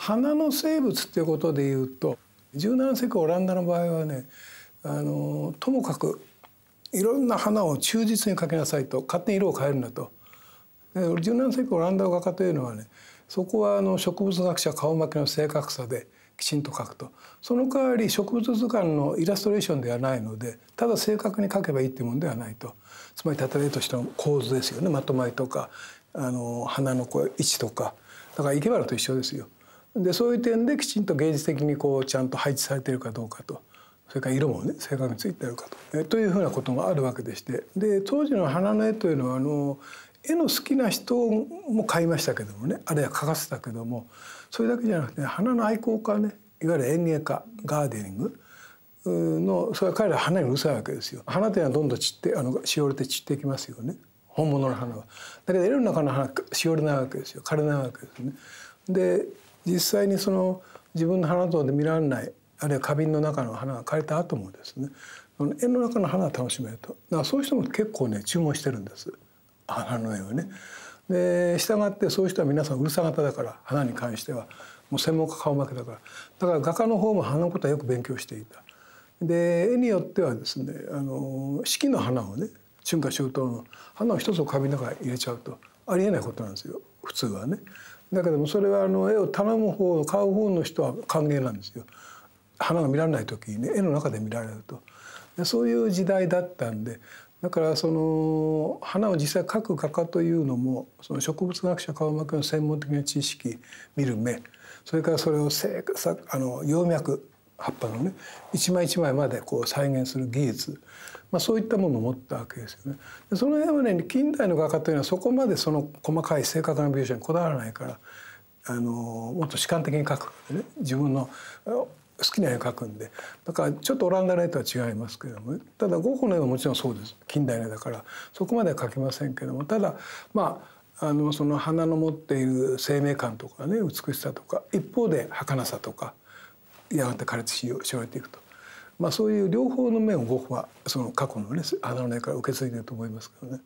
花の生物っていうことでいうと17世紀オランダの場合はねあのともかくいろんな花を忠実に描きなさいと勝手に色を変えるんだと。17世紀オランダの画家というのはねそこはあの植物学者顔負けの正確さできちんと描くとその代わり植物図鑑のイラストレーションではないのでただ正確に描けばいいっていうもんではないとつまり例えとしての構図ですよねまとまりとかあの花のこう位置とかだから生け花と一緒ですよ。でそういう点できちんと芸術的にこうちゃんと配置されているかどうかとそれから色もね正確についてるかとえというふうなことがあるわけでしてで当時の花の絵というのはあの絵の好きな人も買いましたけどもねあるいは描かせたけどもそれだけじゃなくて花の愛好家ねいわゆる園芸家ガーデニングのそれは彼ら花にうるさいわけですよ。花というのはどんどん散ってあのしおれて散っていきますよね本物の花は。だけど絵の中の花しおれないわけですよ枯れないわけですね。で実際にその自分の花とで見られないあるいは花瓶の中の花が枯れた後もですね絵の中の花が楽しめるとだからそういう人も結構ね注文してるんです花の絵をね。で従ってそういう人は皆さんうるさ型だから花に関してはもう専門家顔負けだからだから画家の方も花のことはよく勉強していた。で絵によってはですねあの四季の花をね春夏秋冬の花を一つを紙の中に入れちゃうとありえないことなんですよ普通はね。だけどもそれはあの絵を頼む方買う方の人は歓迎なんですよ。花が見られない時に、ね、絵の中で見られるとでそういう時代だったんでだからその花を実際描く画家というのもその植物学者川間君の専門的な知識見る目それからそれをあの葉脈葉っぱのね一枚一枚までこう再現する技術、まあ、そういったものを持ったわけですよね。その辺はね近代の画家というのはそこまでその細かい正確な描写にこだわらないからあのもっと主観的に描く、ね、自分の好きな絵を描くんでだからちょっとオランダの絵とは違いますけどもただゴッホの絵はもちろんそうです近代の絵だからそこまでは描きませんけどもただまああのその花の持っている生命感とかね美しさとか一方で儚さとかやがて加熱し知らていくと、まあ、そういう両方の面をゴッホはその過去のねあの名から受け継いでると思いますけどね。